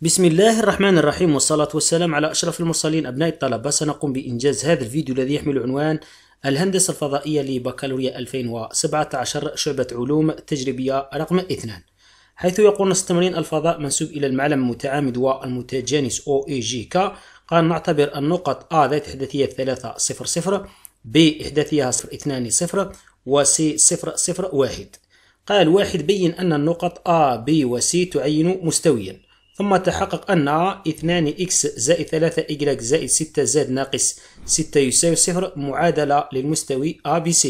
بسم الله الرحمن الرحيم والصلاة والسلام على أشرف المرسلين أبناء الطلبة سنقوم بإنجاز هذا الفيديو الذي يحمل عنوان الهندسة الفضائية لبكالوريا 2017 شعبة علوم تجريبية رقم 2 حيث يقول نص تمرين الفضاء منسوب إلى المعلم المتعامد والمتجانس OEGK قال نعتبر النقط A ذات إحداثية 3 0 0 B إحداثية 0 2 0 و C 0 0 1 قال واحد بين أن النقط A B و C تعين مستويا ثم تحقق أن 2x زائد 3y زائد 6 زائد ناقص 6 يساوي صفر معادلة للمستوي ABC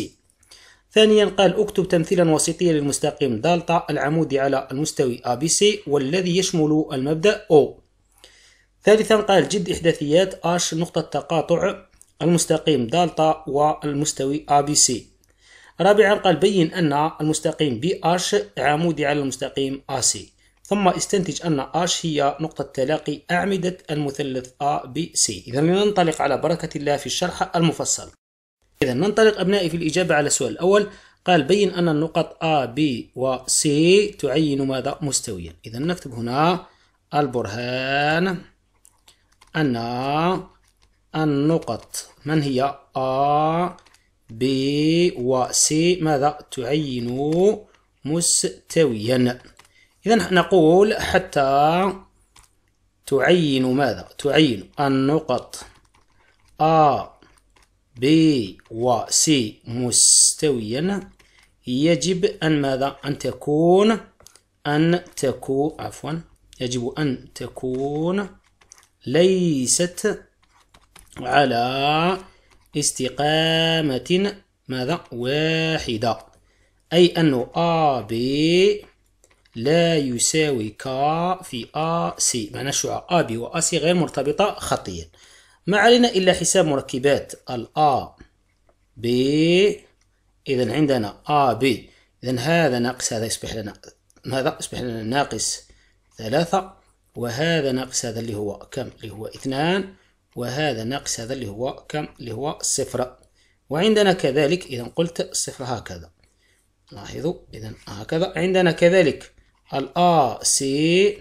ثانيا قال اكتب تمثيلا وسيطيا للمستقيم دالتا العمودي على المستوي ABC والذي يشمل المبدأ O ثالثا قال جد إحداثيات H نقطة تقاطع المستقيم دالتا والمستوي ABC رابعا قال بين أن المستقيم BH عمودي على المستقيم AC ثم استنتج أن H هي نقطة تلاقي أعمدة المثلث A B C إذا لننطلق على بركة الله في الشرح المفصل إذا ننطلق أبنائي في الإجابة على السؤال الأول قال بين أن النقط A B و C تعين ماذا مستويا إذا نكتب هنا البرهان أن النقط من هي A B و C ماذا تعين مستويا إذا نقول حتى تعين ماذا؟ تعين النقط A B و C مستويا يجب أن ماذا؟ أن تكون أن تكون عفوا يجب أن تكون ليست على استقامة ماذا؟ واحدة أي أن A B لا يساوي كا في آ سي معنى شعاع آ بي وآ سي غير مرتبطة خطيا ما علينا إلا حساب مركبات الآ بي إذا عندنا آ بي إذا هذا ناقص هذا يصبح لنا هذا يصبح لنا ناقص ثلاثة وهذا ناقص هذا اللي هو كم اللي هو اثنان وهذا ناقص هذا اللي هو كم اللي هو صفر وعندنا كذلك إذا قلت صفر هكذا لاحظوا إذا هكذا عندنا كذلك الآ سي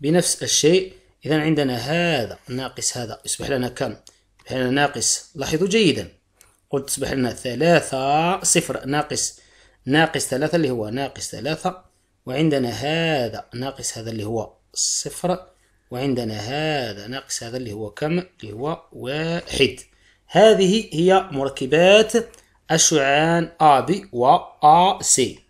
بنفس الشيء إذا عندنا هذا ناقص هذا يصبح لنا كم؟ يصبح لنا ناقص لاحظوا جيدا قلت تصبح لنا ثلاثة صفر ناقص ناقص ثلاثة اللي هو ناقص ثلاثة وعندنا هذا ناقص هذا اللي هو صفر وعندنا هذا ناقص هذا اللي هو كم اللي هو واحد هذه هي مركبات الشعان أ AB و سي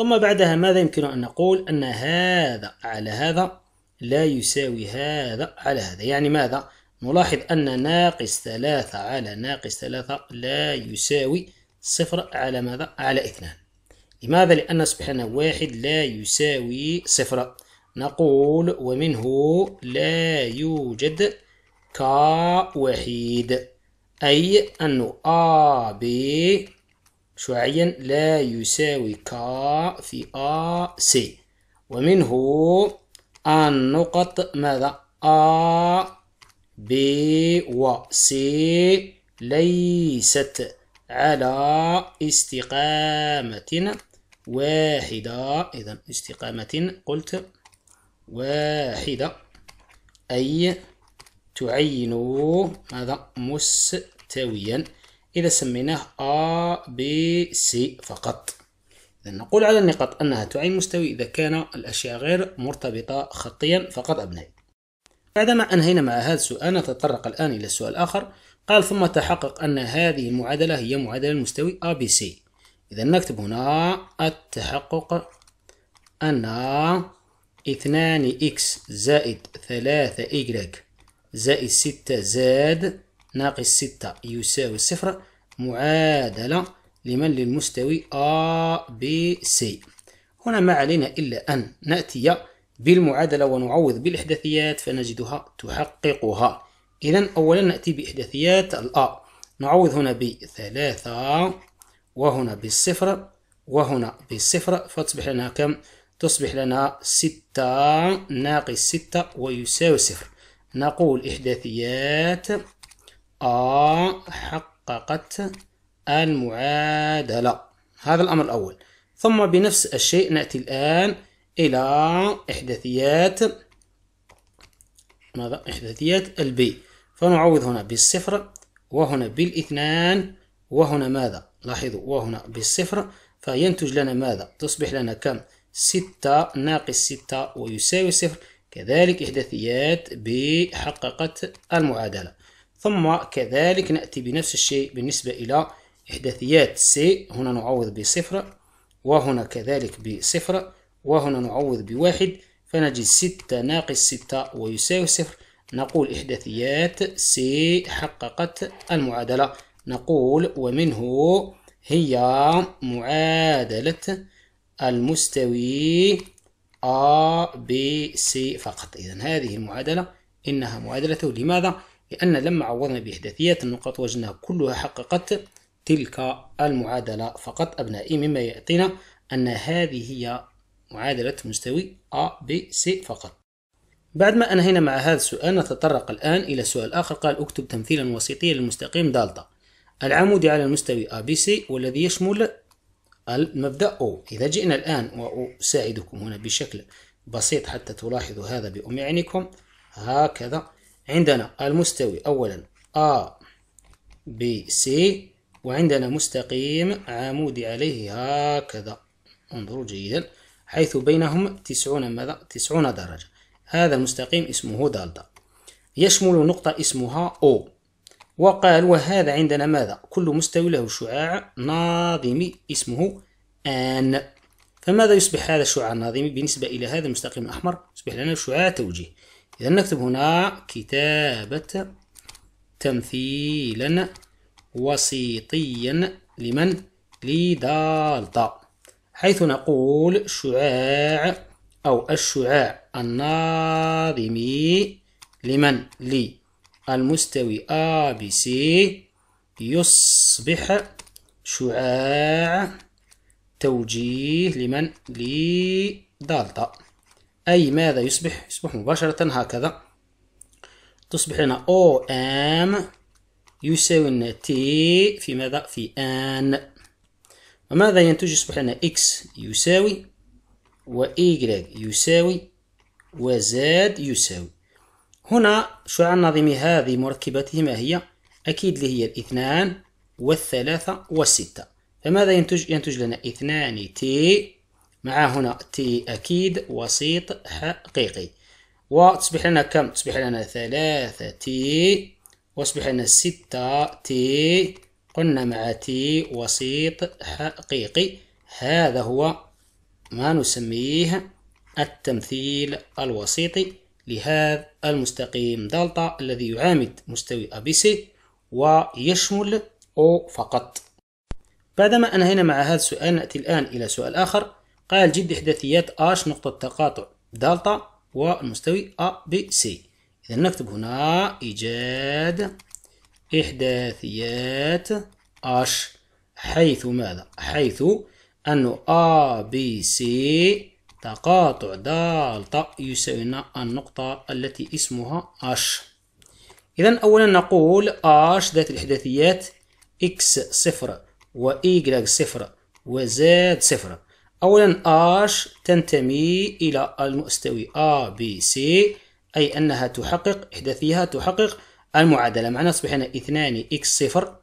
ثم بعدها ماذا يمكن أن نقول أن هذا على هذا لا يساوي هذا على هذا يعني ماذا نلاحظ أن ناقص ثلاثة على ناقص ثلاثة لا يساوي صفر على ماذا على اثنان لماذا لأن سبحانه واحد لا يساوي صفر نقول ومنه لا يوجد كواحد أي أن آ ب شعاعيا لا يساوي كا في آ سي ومنه النقط ماذا آ ب و سي ليست على استقامة واحدة إذا استقامة قلت واحدة أي تعين ماذا مستويا إذا سميناه A B C فقط إذا نقول على النقاط أنها تعين مستوي إذا كان الأشياء غير مرتبطة خطيا فقط أبنائي بعدما أنهينا مع هذا السؤال نتطرق الآن إلى السؤال الآخر قال ثم تحقق أن هذه المعادلة هي معادلة المستوي A, B, C إذا نكتب هنا التحقق أن 2x زائد 3y زائد 6 زاد ناقص 6 يساوي 0 معادلة لمن للمستوي A B C هنا ما علينا إلا أن نأتي بالمعادلة ونعوض بالإحداثيات فنجدها تحققها إذا أولا نأتي بإحداثيات الأ نعوض هنا بثلاثة وهنا بالصفر وهنا بالصفر فتصبح لنا كم؟ تصبح لنا ستة ناقص ستة ويساوي صفر نقول إحداثيات أ حق حققت المعادلة هذا الأمر الأول ثم بنفس الشيء نأتي الآن إلى إحداثيات ماذا إحداثيات البي فنعوض هنا بالصفر وهنا بالاثنان وهنا ماذا لاحظوا وهنا بالصفر فينتج لنا ماذا تصبح لنا كم ستة ناقص ستة ويساوي صفر كذلك إحداثيات ب حققت المعادلة ثم كذلك نأتي بنفس الشيء بالنسبة إلى إحداثيات سي هنا نعوض بصفر وهنا كذلك بصفر وهنا نعوض بواحد فنجد ستة ناقص ستة ويساوي صفر نقول إحداثيات سي حققت المعادلة نقول ومنه هي معادلة المستوي A B C فقط إذا هذه المعادلة إنها معادلة لماذا؟ لأن لما عوضنا بإحداثيات النقاط وجدناها كلها حققت تلك المعادلة فقط أبنائي مما يعطينا أن هذه هي معادلة مستوي A B C فقط بعد ما أنهينا مع هذا السؤال نتطرق الآن إلى سؤال آخر قال اكتب تمثيلا وسيطيا للمستقيم دالتا العمودي على المستوي ABC والذي يشمل المبدأ O إذا جئنا الآن وأساعدكم هنا بشكل بسيط حتى تلاحظوا هذا بأم عينكم هكذا عندنا المستوي أولا A B C وعندنا مستقيم عمودي عليه هكذا انظروا جيدا حيث بينهم تسعون ماذا؟ تسعون درجة هذا المستقيم اسمه دالتا يشمل نقطة اسمها O وقال وهذا عندنا ماذا؟ كل مستوي له شعاع ناظمي اسمه آن فماذا يصبح هذا الشعاع الناظمي بالنسبة إلى هذا المستقيم الأحمر؟ يصبح لنا شعاع توجيه إذا نكتب هنا كتابة تمثيلا وسيطيا لمن لدالتا حيث نقول شعاع أو الشعاع الناظمي لمن لي المستوي A يصبح شعاع توجيه لمن لدالتا أي ماذا يصبح؟ يصبح مباشرة هكذا تصبح هنا أو أم يساوي لنا تي في ماذا؟ في آن وماذا ينتج؟ يصبح لنا إكس يساوي وإيجريك يساوي وزاد يساوي هنا شعاع النظم هذه مركبته ما هي؟ أكيد اللي هي الاثنان والثلاثة والستة فماذا ينتج؟ ينتج لنا اثنان تي مع هنا تي أكيد وسيط حقيقي وتصبح لنا كم؟ تصبح لنا ثلاثة تي وتصبح لنا ستة تي قلنا مع تي وسيط حقيقي هذا هو ما نسميه التمثيل الوسيطي لهذا المستقيم دلتا الذي يعامد مستوي ABC ويشمل أو فقط بعدما أنهينا مع هذا السؤال نأتي الآن إلى سؤال آخر قال جد إحداثيات اش نقطة تقاطع دالتا والمستوي أ ب سي إذا نكتب هنا إيجاد إحداثيات اش حيث ماذا؟ حيث أن أ ب سي تقاطع دالتا يساوي لنا النقطة التي اسمها اش إذا أولا نقول اش ذات الإحداثيات إكس صفر وإيجراج صفر وزاد صفر أولا آش تنتمي إلى المستوي أ B C أي أنها تحقق إحداثيها تحقق المعادلة معنا أصبح هنا 2 x صفر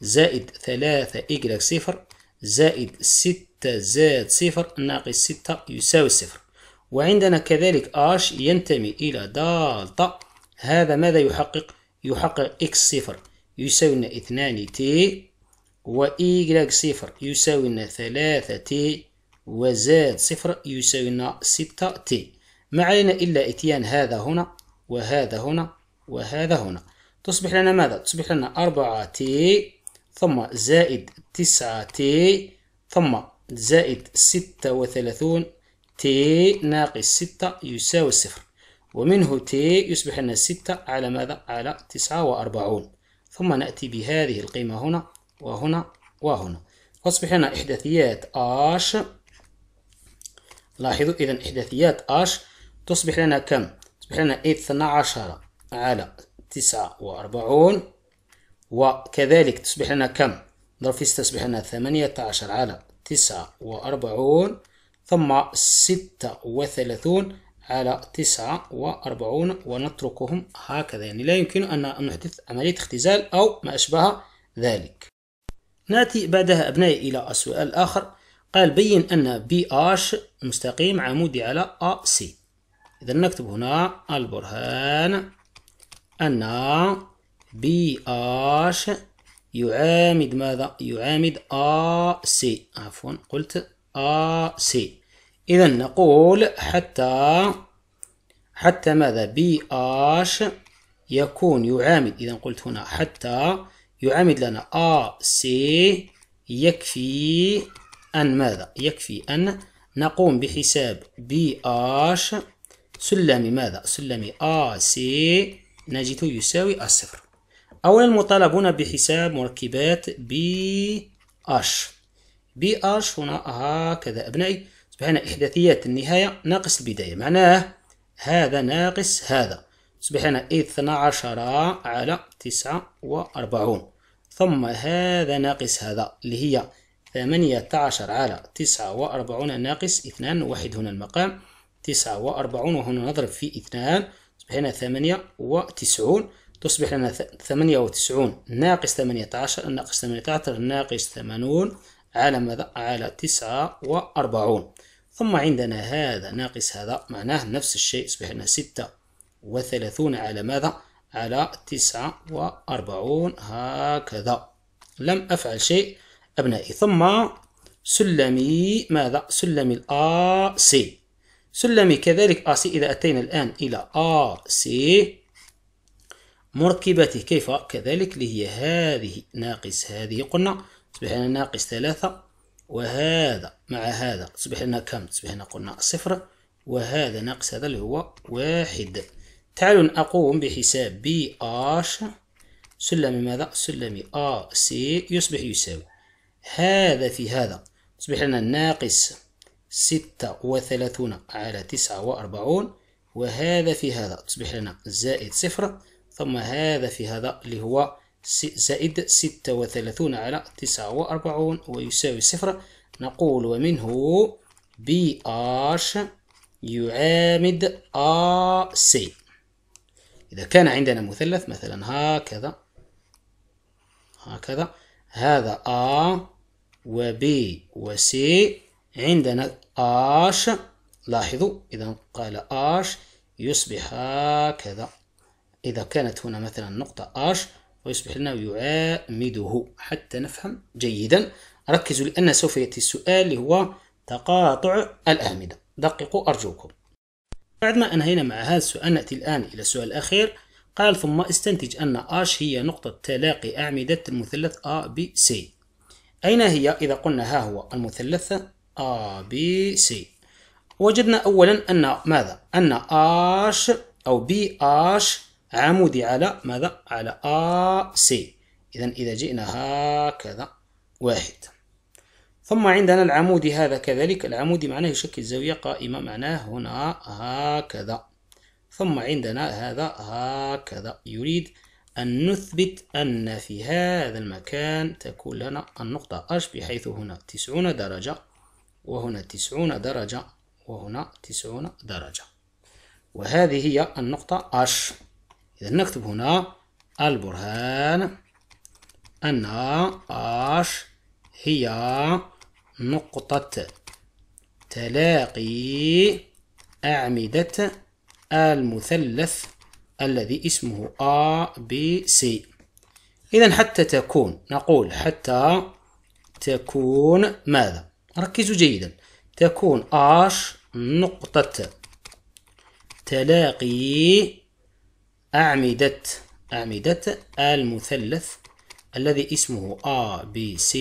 زائد 3 y صفر زائد 6 زائد صفر ناقص 6 يساوي صفر وعندنا كذلك آش ينتمي إلى دالتا هذا ماذا يحقق؟ يحقق x صفر يساوي لنا 2 t و y صفر يساوي لنا 3 t وزاد صفر يساوي لنا ستة تي ما علينا إلا إتيان هذا هنا وهذا هنا وهذا هنا تصبح لنا ماذا؟ تصبح لنا أربعة تي ثم زائد تسعة تي ثم زائد ستة وثلاثون تي ناقص ستة يساوي صفر ومنه تي يصبح لنا ستة على ماذا؟ على تسعة وأربعون ثم نأتي بهذه القيمة هنا وهنا وهنا تصبح لنا إحداثيات آش لاحظوا إذا إحداثيات اش تصبح لنا كم؟ تصبح لنا اثنا عشر على تسعة وأربعون وكذلك تصبح لنا كم؟ ضرب في ستة تصبح لنا ثمانية عشر على تسعة وأربعون ثم ستة وثلاثون على تسعة وأربعون ونتركهم هكذا يعني لا يمكن أن نحدث عملية اختزال أو ما أشبه ذلك نأتي بعدها أبنائي إلى السؤال الآخر قال بين أن بي آش مستقيم عمودي على AC إذا نكتب هنا البرهان أن BH يعامد ماذا؟ يعامد AC عفوا قلت AC إذا نقول حتى حتى ماذا BH يكون يعامد إذا قلت هنا حتى يعامد لنا AC يكفي أن ماذا؟ يكفي أن نقوم بحساب بي اش سلمي ماذا؟ سلمي ا سي نجد يساوي الصفر أولا مطالبون بحساب مركبات بي اش بي اش هنا هكذا أبنائي أصبح إحداثيات النهاية ناقص البداية معناه هذا ناقص هذا أصبح اثنا 12 على 49 ثم هذا ناقص هذا اللي هي ثمانية عشر على تسعة وأربعون ناقص اثنان واحد هنا المقام تسعة وأربعون وهنا نضرب في اثنان تصبح لنا ثمانية وتسعون تصبح لنا ثمانية وتسعون ناقص ثمانية عشر ناقص ثمانية عشر ناقص ثمانون على ماذا على تسعة وأربعون ثم عندنا هذا ناقص هذا معناه نفس الشيء يصبح لنا ستة وثلاثون على ماذا على تسعة وأربعون هكذا لم أفعل شيء أبنائي ثم سلمي ماذا؟ سلمي الآ سي سلمي كذلك آ سي إذا أتينا الآن إلى آ سي مركبته كيف؟ كذلك اللي هي هذه ناقص هذه قلنا تصبح لنا ناقص ثلاثة وهذا مع هذا تصبح لنا كم؟ تصبح لنا قلنا صفر وهذا ناقص هذا اللي هو واحد تعالوا أقوم بحساب بي آش سلمي ماذا؟ سلمي آ سي يصبح يساوي هذا في هذا تصبح لنا ناقص ستة وثلاثون على تسعة وأربعون وهذا في هذا تصبح لنا زائد صفر ثم هذا في هذا اللي هو زائد ستة وثلاثون على تسعة وأربعون ويساوي صفر نقول ومنه بي آش يعامد آ سي إذا كان عندنا مثلث مثلا هكذا هكذا هذا آ وبي وسي عندنا آش لاحظوا إذا قال آش يصبح هكذا إذا كانت هنا مثلا نقطة آش ويصبح لنا يعامده حتى نفهم جيدا ركزوا لأن سوف يأتي السؤال اللي هو تقاطع الأعمدة دققوا أرجوكم بعد ما أنهينا مع هذا السؤال نأتي الآن إلى السؤال الأخير قال ثم استنتج أن آش هي نقطة تلاقي أعمدة المثلث ا ب سي أين هي إذا قلنا ها هو المثلث A B C وجدنا أولا أن ماذا أن آش أو آش عمودي على ماذا على A C إذا إذا جئنا هكذا واحد ثم عندنا العمودي هذا كذلك العمودي معناه يشكل زاوية قائمة معناه هنا هكذا ثم عندنا هذا هكذا يريد أن نثبت أن في هذا المكان تكون لنا النقطة H بحيث هنا تسعون درجة وهنا تسعون درجة وهنا تسعون درجة وهذه هي النقطة H إذا نكتب هنا البرهان أن H هي نقطة تلاقي أعمدة المثلث الذي اسمه A B C إذا حتى تكون نقول حتى تكون ماذا ركزوا جيدا تكون آش نقطة تلاقي أعمدة أعمدة المثلث الذي اسمه A B C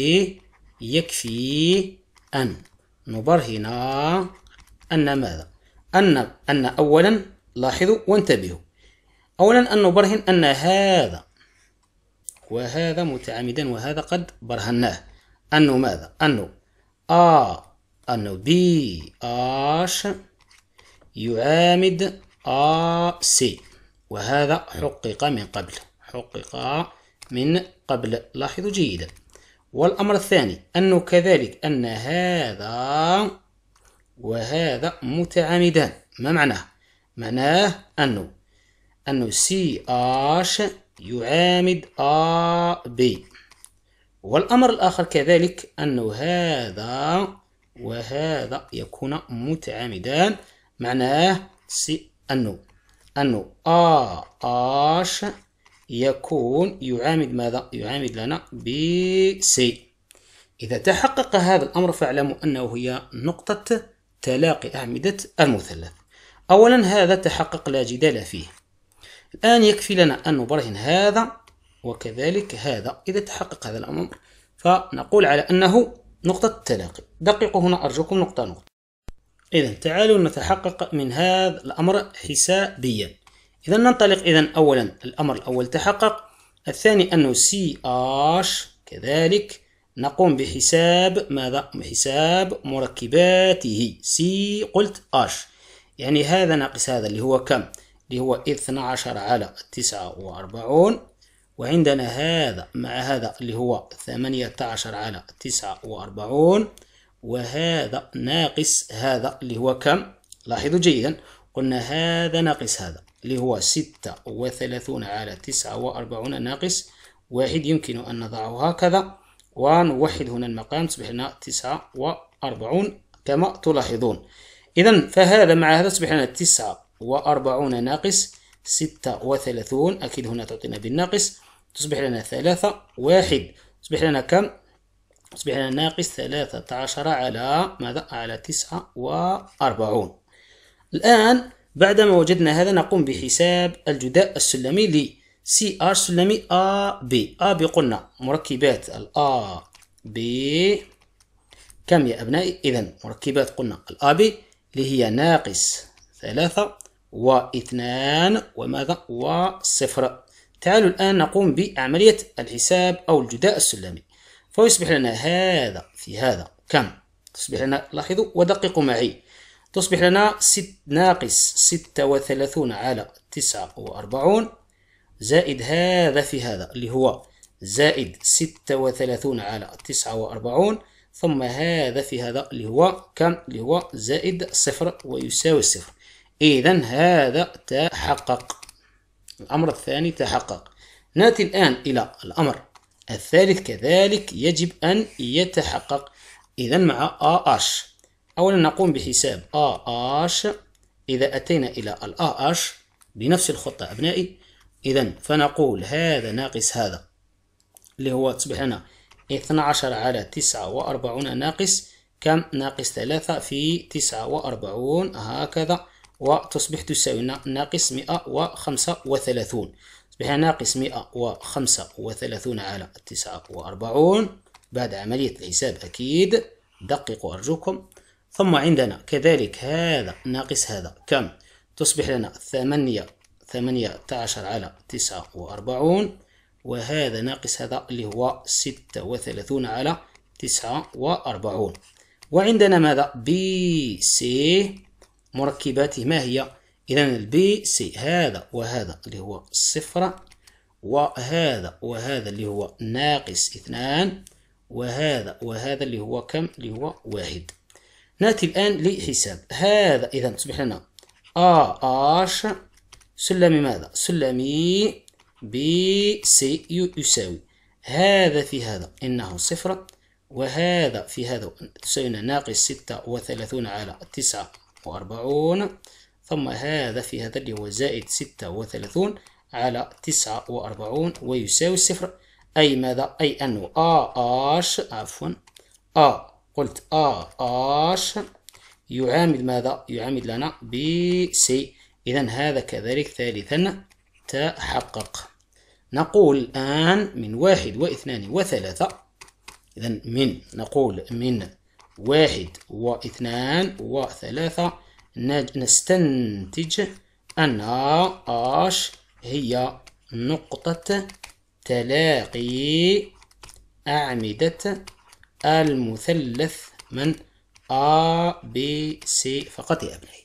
يكفي أن نبرهن أن ماذا أن أن أولا لاحظوا وانتبهوا أولا أن نبرهن أن هذا وهذا متعامدا وهذا قد برهناه أنه ماذا؟ أنه آ أنه بي آش يعامد آ سي وهذا حقق من قبل حقق من قبل لاحظوا جيدا والأمر الثاني أنه كذلك أن هذا وهذا متعامدان ما معناه؟ معناه أنه أنه سي آش يعامد آ بي والأمر الآخر كذلك أنه هذا وهذا يكون متعامدان معناه سي أنه أنه آ آش يكون يعامد ماذا؟ يعامد لنا ب سي إذا تحقق هذا الأمر فاعلموا أنه هي نقطة تلاقي أعمدة المثلث أولا هذا تحقق لا جدال فيه الآن يكفي لنا أن نبرهن هذا وكذلك هذا إذا تحقق هذا الأمر فنقول على أنه نقطة التلاقي دققوا هنا أرجوكم نقطة نقطة إذا تعالوا نتحقق من هذا الأمر حسابيا إذا ننطلق إذا أولا الأمر الأول تحقق الثاني أنه سي آش كذلك نقوم بحساب ماذا؟ حساب مركباته سي قلت آش يعني هذا ناقص هذا اللي هو كم؟ اللي هو اثنا عشر على تسعة وأربعون وعندنا هذا مع هذا اللي هو ثمانية عشر على تسعة وأربعون وهذا ناقص هذا اللي هو كم لاحظوا جيدا قلنا هذا ناقص هذا اللي هو ستة وثلاثون على تسعة وأربعون ناقص واحد يمكن أن نضعه هكذا ونوحد هنا المقام تصبح لنا تسعة وأربعون كما تلاحظون إذا فهذا مع هذا تصبح لنا تسعة وأربعون ناقص ستة وثلاثون أكيد هنا تعطينا بالناقص تصبح لنا ثلاثة واحد تصبح لنا كم؟ تصبح لنا ناقص ثلاثة عشر على ماذا؟ على تسعة وأربعون الآن بعدما وجدنا هذا نقوم بحساب الجداء السلمي ل سي ار سلمي ا بي ا بي قلنا مركبات الا بي كم يا أبنائي؟ إذا مركبات قلنا الأ بي اللي هي ناقص ثلاثة واثنان وماذا وصفر تعالوا الآن نقوم بعملية الحساب أو الجداء السلمي فيصبح لنا هذا في هذا كم تصبح لنا لاحظوا ودققوا معي تصبح لنا ست ناقص ستة وثلاثون على تسعة وأربعون زائد هذا في هذا اللي هو زائد ستة وثلاثون على تسعة وأربعون ثم هذا في هذا اللي هو كم اللي هو زائد صفر ويساوي صفر إذا هذا تحقق الأمر الثاني تحقق نأتي الآن إلى الأمر الثالث كذلك يجب أن يتحقق إذا مع آش أولا نقوم بحساب آش إذا أتينا إلى ال أش بنفس الخطة أبنائي إذا فنقول هذا ناقص هذا اللي هو تصبح لنا 12 على 49 ناقص كم ناقص 3 في 49 هكذا وتصبح تساوي ناقص مئة وخمسة وثلاثون تصبح ناقص مئة وخمسة وثلاثون على تسعة وأربعون بعد عملية الحساب أكيد دققوا أرجوكم ثم عندنا كذلك هذا ناقص هذا كم تصبح لنا ثمانية ثمانية عشر على تسعة وأربعون وهذا ناقص هذا اللي هو ستة وثلاثون على تسعة وأربعون وعندنا ماذا بي سي مركباته ما هي إذا البي سي هذا وهذا اللي هو صفر وهذا وهذا اللي هو ناقص اثنان وهذا وهذا اللي هو كم اللي هو واحد نأتي الآن لحساب هذا إذا تصبح لنا آ آش سلمي ماذا سلمي بي سي يساوي هذا في هذا إنه صفر وهذا في هذا تساوينا ناقص ستة وثلاثون على تسعة وأربعون ثم هذا في هذا اللي هو زائد ستة وثلاثون على تسعة وأربعون ويساوي الصفر أي ماذا؟ أي أنه آ آش عفوا آ قلت آ آش يعامل ماذا؟ يعامل لنا بسي سي إذا هذا كذلك ثالثا تحقق نقول الآن من واحد واثنان وثلاثة إذا من نقول من واحد واثنان وثلاثة نستنتج أن آش هي نقطة تلاقي أعمدة المثلث من أ ب س فقط يا أبنائي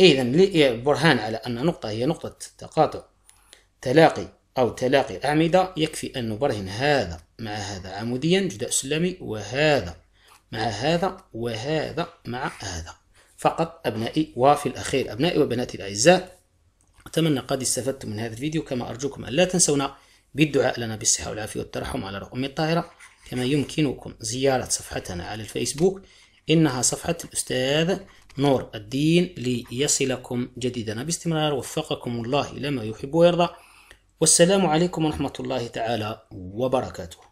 إذا إيه، برهان على أن نقطة هي نقطة تقاطع تلاقي أو تلاقي أعمدة يكفي أن نبرهن هذا مع هذا عموديا جداء سلمي وهذا مع هذا وهذا مع هذا فقط أبنائي وفي الأخير أبنائي وبناتي الأعزاء أتمنى قد استفدتم من هذا الفيديو كما أرجوكم أن لا تنسونا بالدعاء لنا بالصحة والعافية والترحم على روح أمي الطاهرة كما يمكنكم زيارة صفحتنا على الفيسبوك إنها صفحة الأستاذ نور الدين ليصلكم جديدنا باستمرار وفقكم الله لما يحب ويرضى والسلام عليكم ورحمة الله تعالى وبركاته